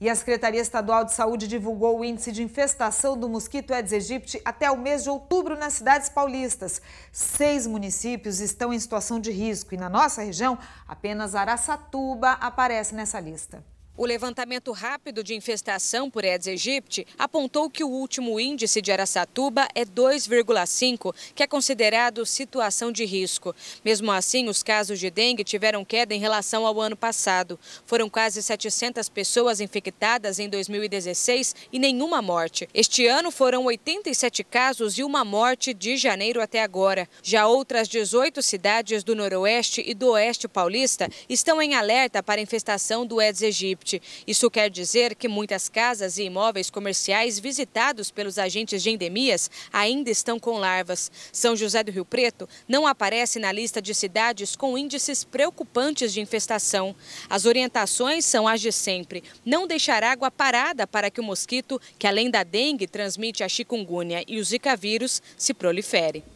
E a Secretaria Estadual de Saúde divulgou o índice de infestação do mosquito Aedes aegypti até o mês de outubro nas cidades paulistas. Seis municípios estão em situação de risco e na nossa região, apenas Araçatuba aparece nessa lista. O levantamento rápido de infestação por Aedes aegypti apontou que o último índice de Araçatuba é 2,5, que é considerado situação de risco. Mesmo assim, os casos de dengue tiveram queda em relação ao ano passado. Foram quase 700 pessoas infectadas em 2016 e nenhuma morte. Este ano foram 87 casos e uma morte de janeiro até agora. Já outras 18 cidades do Noroeste e do Oeste Paulista estão em alerta para infestação do Aedes aegypti noite. Isso quer dizer que muitas casas e imóveis comerciais visitados pelos agentes de endemias ainda estão com larvas. São José do Rio Preto não aparece na lista de cidades com índices preocupantes de infestação. As orientações são as de sempre. Não deixar água parada para que o mosquito, que além da dengue transmite a chikungunya e o zika vírus, se prolifere.